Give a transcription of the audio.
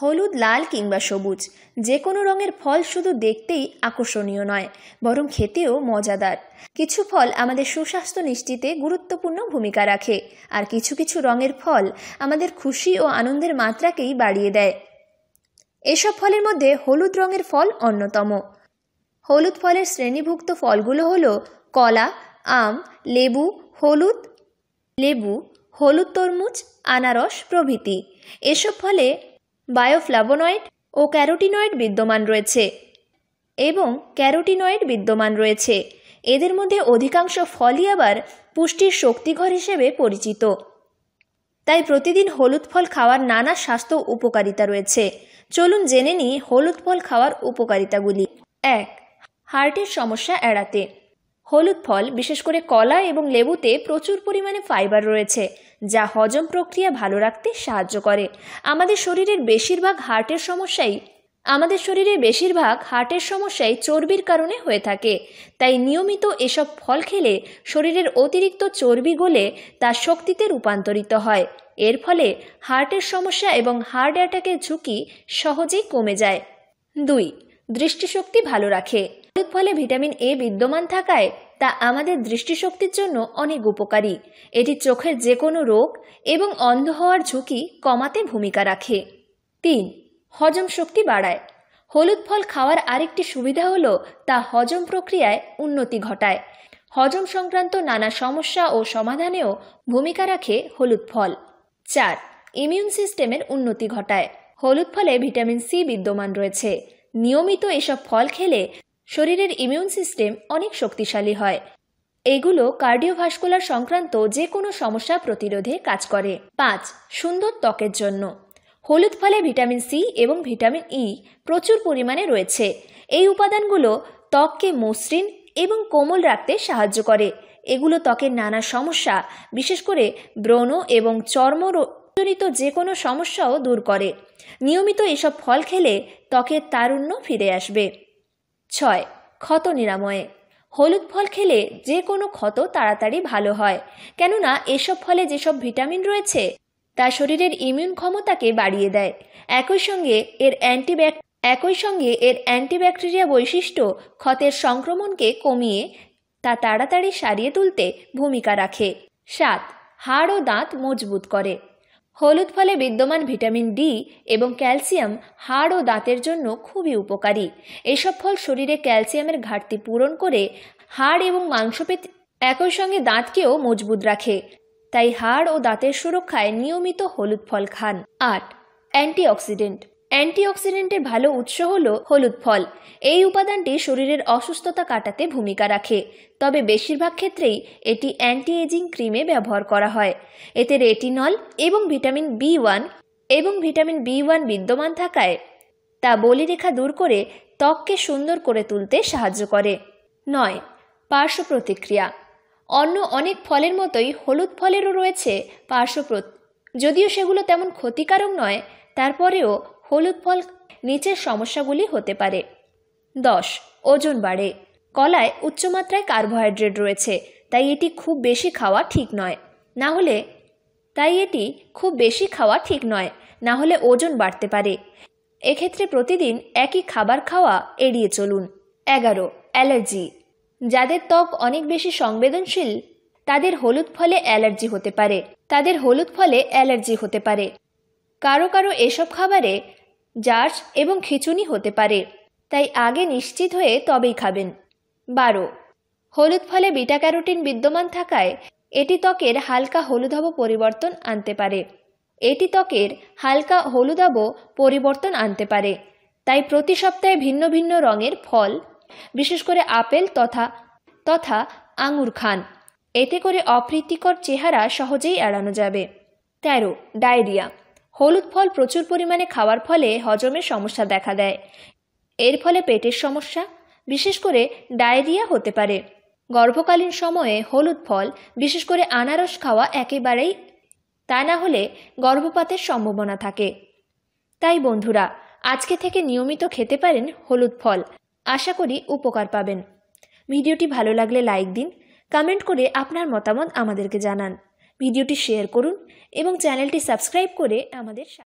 হলুদ লাল কিংবা সবুজ যে কোনো রঙের ফল শুধু দেখতেই আকর্ষণীয় নয় বরং খেতেও মজাদার কিছু ফল আমাদের সুস্বাস্থ্য নিশ্চিতে গুরুত্বপূর্ণ ভূমিকা রাখে আর কিছু কিছু রঙের ফল আমাদের খুশি ও আনন্দের মাত্রাকেই বাড়িয়ে দেয় এসব ফলের মধ্যে হলুদ রঙের ফল অন্যতম হলুদ ফলের শ্রেণীভুক্ত ফলগুলো হলো কলা আম লেবু হলুদ লেবু হলুদ তরমুজ আনারস প্রভৃতি এসব ফলে বায়োফ্লাভোনয়েড ও ক্যারোটিনয়েড বিদ্যমান রয়েছে এবং ক্যারোটিনয়েড বিদ্যমান রয়েছে এদের মধ্যে অধিকাংশ ফলই আবার পুষ্টির শক্তিঘর হিসেবে পরিচিত তাই প্রতিদিন হলুদ ফল খাওয়ার নানা স্বাস্থ্য উপকারিতা রয়েছে চলুন জেনে নিই হলুদ ফল খাওয়ার উপকারিতাগুলি এক হার্টের সমস্যা এড়াতে হলুদ ফল বিশেষ করে কলা এবং লেবুতে প্রচুর পরিমাণে ফাইবার রয়েছে যা হজম প্রক্রিয়া ভালো রাখতে সাহায্য করে আমাদের শরীরের বেশিরভাগ হার্টের সমস্যাই আমাদের শরীরে বেশিরভাগ হার্টের সমস্যাই চর্বির কারণে হয়ে থাকে তাই নিয়মিত এসব ফল খেলে শরীরের অতিরিক্ত চর্বি গলে তা শক্তিতে রূপান্তরিত হয় এর ফলে হার্টের সমস্যা এবং হার্ট অ্যাটাকের ঝুঁকি সহজেই কমে যায় দুই দৃষ্টিশক্তি ভালো রাখে ফলে ভিটামিন এ বিদ্যমান থাকায় তা আমাদের দৃষ্টিশক্তির জন্য অনেক উপকারী এটি চোখের যে কোনো রোগ এবং অন্ধ হওয়ার ঝুঁকি কমাতে ভূমিকা রাখে তিন হজম শক্তি বাড়ায় হলুদ ফল খাওয়ার আরেকটি সুবিধা হলো তা হজম প্রক্রিয়ায় উন্নতি ঘটায় হজম সংক্রান্ত নানা সমস্যা ও সমাধানেও ভূমিকা রাখে হলুদ ফল চার ইমিউন সিস্টেমের উন্নতি ঘটায় হলুদ ফলে ভিটামিন সি বিদ্যমান রয়েছে নিয়মিত এসব ফল খেলে শরীরের ইমিউন সিস্টেম অনেক শক্তিশালী হয় এগুলো কার্ডিওভাস্কুলার সংক্রান্ত যে কোনো সমস্যা প্রতিরোধে কাজ করে পাঁচ সুন্দর ত্বকের জন্য হলুদ ফলে ভিটামিন সি এবং ভিটামিন ই e প্রচুর পরিমাণে রয়েছে এই উপাদানগুলো ত্বককে মসৃণ এবং কোমল রাখতে সাহায্য করে এগুলো ত্বকের নানা সমস্যা বিশেষ করে ব্রণ এবং চর্ম যে কোনো সমস্যাও দূর করে নিয়মিত এসব ফল খেলে ত্বকের তারুণ্য ফিরে আসবে ছয় ক্ষত নিরাময়ে হলুদ ফল খেলে যে কোনো ক্ষত তাড়াতাড়ি ভালো হয় কেননা এসব ফলে যেসব ভিটামিন রয়েছে তা শরীরের ইমিউন ক্ষমতাকে বাড়িয়ে দেয় একই সঙ্গে এর অ্যান্টিব্যাক একই সঙ্গে এর অ্যান্টিব্যাকটেরিয়া বৈশিষ্ট্য ক্ষতের সংক্রমণকে কমিয়ে তা তাড়াতাড়ি সারিয়ে তুলতে ভূমিকা রাখে সাত হাড় ও দাঁত মজবুত করে হলুদ ফলে বিদ্যমান ভিটামিন ডি এবং ক্যালসিয়াম হাড় ও দাঁতের জন্য খুবই উপকারী এসব ফল শরীরে ক্যালসিয়ামের ঘাটতি পূরণ করে হাড় এবং মাংসপেত একই সঙ্গে দাঁতকেও মজবুত রাখে তাই হাড় ও দাঁতের সুরক্ষায় নিয়মিত হলুদ ফল খান আট অ্যান্টিঅক্সিডেন্ট অ্যান্টিঅক্সিডেন্টের ভালো উৎস হল হলুদ ফল এই উপাদানটি শরীরের অসুস্থতা কাটাতে ভূমিকা রাখে তবে বেশিরভাগ ক্ষেত্রেই এটি অ্যান্টি এজিং ক্রিমে ব্যবহার করা হয় এতে রেটিনল এবং ভিটামিন বি ওয়ান এবং ভিটামিন বি ওয়ান বিদ্যমান থাকায় তা বলিরেখা দূর করে ত্বককে সুন্দর করে তুলতে সাহায্য করে নয় পার্শ্ব প্রতিক্রিয়া অন্য অনেক ফলের মতোই হলুদ ফলেরও রয়েছে পার্শ্ব যদিও সেগুলো তেমন ক্ষতিকারক নয় তারপরেও হলুদ ফল নিচের সমস্যাগুলি হতে পারে দশ ওজন বাড়ে কলায় উচ্চমাত্রায় কার্বোহাইড্রেট রয়েছে তাই এটি খুব বেশি খাওয়া ঠিক নয় না হলে তাই এটি খুব বেশি খাওয়া ঠিক নয় না হলে ওজন বাড়তে পারে এক্ষেত্রে প্রতিদিন একই খাবার খাওয়া এড়িয়ে চলুন এগারো অ্যালার্জি যাদের ত্বক অনেক বেশি সংবেদনশীল তাদের হলুদ ফলে অ্যালার্জি হতে পারে তাদের হলুদ ফলে অ্যালার্জি হতে পারে কারো কারো এসব খাবারে জার্জ এবং খিচুনি হতে পারে তাই আগে নিশ্চিত হয়ে তবেই খাবেন বারো হলুদ ফলে বিটা ক্যারোটিন বিদ্যমান থাকায় এটি ত্বকের হালকা হলুদাব পরিবর্তন আনতে পারে এটি ত্বকের হালকা হলুদাব পরিবর্তন আনতে পারে তাই প্রতি সপ্তাহে ভিন্ন ভিন্ন রঙের ফল বিশেষ করে আপেল তথা তথা আঙুর খান এতে করে অপ্রীতিকর চেহারা সহজেই এড়ানো যাবে তেরো ডায়রিয়া হলুদ ফল প্রচুর পরিমাণে খাওয়ার ফলে হজমের সমস্যা দেখা দেয় এর ফলে পেটের সমস্যা বিশেষ করে ডায়রিয়া হতে পারে গর্ভকালীন সময়ে হলুদ ফল বিশেষ করে আনারস খাওয়া একেবারেই তা না হলে গর্ভপাতের সম্ভাবনা থাকে তাই বন্ধুরা আজকে থেকে নিয়মিত খেতে পারেন হলুদ ফল আশা করি উপকার পাবেন ভিডিওটি ভালো লাগলে লাইক দিন কমেন্ট করে আপনার মতামত আমাদেরকে জানান ভিডিওটি শেয়ার করুন এবং চ্যানেলটি সাবস্ক্রাইব করে আমাদের